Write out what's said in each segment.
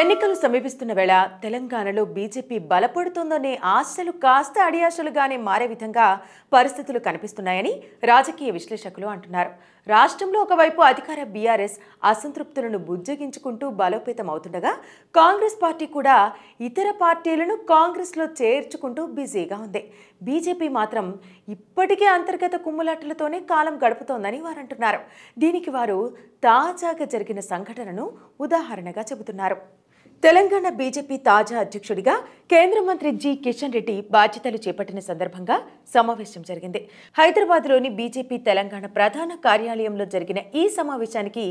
ఎన్నికలు సమీపిస్తున్న వేళ తెలంగాణలో బీజేపీ బలపడుతుందనే ఆశలు కాస్త అడియాశలుగానే మారే విధంగా పరిస్థితులు కనిపిస్తున్నాయని రాజకీయ విశ్లేషకులు అంటున్నారు రాష్ట్రంలో ఒకవైపు అధికార బీఆర్ఎస్ అసంతృప్తులను బుజ్జగించుకుంటూ బలోపేతం అవుతుండగా కాంగ్రెస్ పార్టీ కూడా ఇతర పార్టీలను కాంగ్రెస్లో చేర్చుకుంటూ బిజీగా ఉంది బీజేపీ మాత్రం ఇప్పటికే అంతర్గత కుమ్ములాటలతోనే కాలం గడుపుతోందని వారు అంటున్నారు దీనికి వారు తాజాగా జరిగిన సంఘటనను ఉదాహరణగా చెబుతున్నారు తెలంగాణ బీజేపీ తాజా అధ్యక్షుడిగా కేంద్ర మంత్రి జి కిషన్ రెడ్డి బాధ్యతలు చేపట్టిన సందర్భంగా సమావేశం జరిగింది హైదరాబాద్లోని బీజేపీ తెలంగాణ ప్రధాన కార్యాలయంలో జరిగిన ఈ సమావేశానికి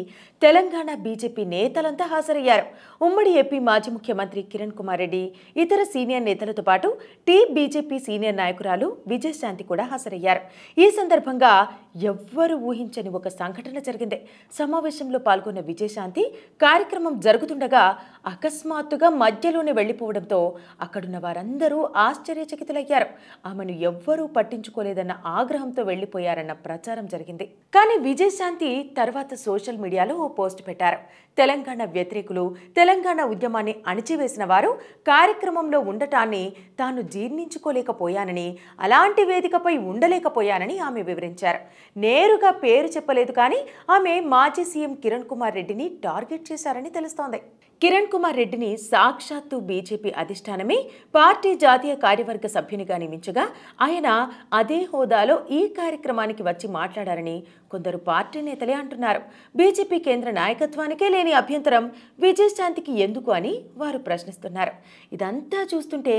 తెలంగాణ బీజేపీ నేతలంతా హాజరయ్యారు ఉమ్మడి ఏపీ మాజీ ముఖ్యమంత్రి కిరణ్ కుమార్ రెడ్డి ఇతర సీనియర్ నేతలతో పాటు టీ బీజేపీ సీనియర్ నాయకురాలు విజయశాంతి కూడా హాజరయ్యారు ఈ సందర్భంగా ఎవ్వరూ ఊహించని ఒక సంఘటన జరిగింది సమావేశంలో పాల్గొన్న విజయశాంతి కార్యక్రమం జరుగుతుండగా అకస్మాత్ అకస్మాత్తుగా మధ్యలోనే వెళ్ళిపోవడంతో అక్కడున్న వారందరూ ఆశ్చర్యచకితులయ్యారు ఆమెను ఎవ్వరూ పట్టించుకోలేదన్న ఆగ్రహంతో వెళ్ళిపోయారన్న ప్రచారం జరిగింది కానీ విజయశాంతి తర్వాత సోషల్ మీడియాలో ఓ పోస్ట్ పెట్టారు తెలంగాణ వ్యతిరేకులు తెలంగాణ ఉద్యమాన్ని అణిచివేసిన వారు కార్యక్రమంలో ఉండటాన్ని తాను జీర్ణించుకోలేకపోయానని అలాంటి వేదికపై ఉండలేకపోయానని ఆమె వివరించారు నేరుగా పేరు చెప్పలేదు కానీ ఆమె మాజీ సీఎం కిరణ్ కుమార్ రెడ్డిని టార్గెట్ చేశారని తెలుస్తోంది కిరణ్ కుమార్ రెడ్డిని సాక్షాత్తు బీజేపీ అధిష్టానమే పార్టీ జాతీయ కార్యవర్గ సభ్యునిగా నియమించగా ఆయన అదే హోదాలో ఈ కార్యక్రమానికి వచ్చి మాట్లాడారని కొందరు పార్టీ నేతలే అంటున్నారు బీజేపీ కేంద్ర నాయకత్వానికే లేని అభ్యంతరం విజయశాంతికి ఎందుకు అని వారు ప్రశ్నిస్తున్నారు ఇదంతా చూస్తుంటే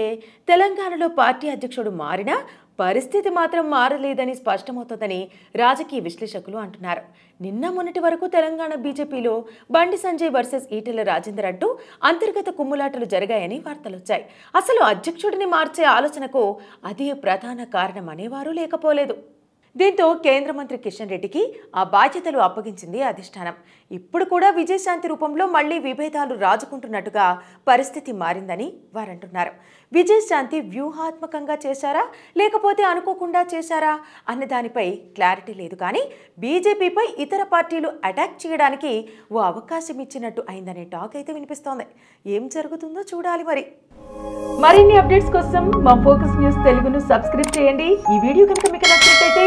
తెలంగాణలో పార్టీ అధ్యక్షుడు మారినా పరిస్థితి మాత్రం మారలేదని స్పష్టమవుతుందని రాజకీయ విశ్లేషకులు అంటున్నారు నిన్న మొన్నటి వరకు తెలంగాణ బీజేపీలో బండి సంజయ్ వర్సెస్ ఈటెల రాజేందర్ అంటూ అంతర్గత కుమ్ములాటలు జరిగాయని వార్తలొచ్చాయి అసలు అధ్యక్షుడిని మార్చే ఆలోచనకు అదే ప్రధాన అనేవారు లేకపోలేదు దీంతో కేంద్ర మంత్రి కిషన్ రెడ్డికి ఆ బాధ్యతలు అప్పగించింది అధిష్టానం ఇప్పుడు కూడా విజయశాంతి రూపంలో మళ్లీ విభేదాలు రాజుకుంటున్నట్టుగా పరిస్థితి మారిందని వారంటున్నారు విజయశాంతి వ్యూహాత్మకంగా చేశారా లేకపోతే అనుకోకుండా చేశారా అన్న దానిపై క్లారిటీ లేదు కానీ బీజేపీపై ఇతర పార్టీలు అటాక్ చేయడానికి ఓ అవకాశం ఇచ్చినట్టు అయిందనే టాక్ అయితే వినిపిస్తోంది ఏం జరుగుతుందో చూడాలి మరి మరిన్ని అప్డేట్స్ కోసం మా ఫోకస్ న్యూస్ తెలుగును సబ్స్క్రైబ్ చేయండి ఈ వీడియో కనుక మీకు నచ్చినట్లయితే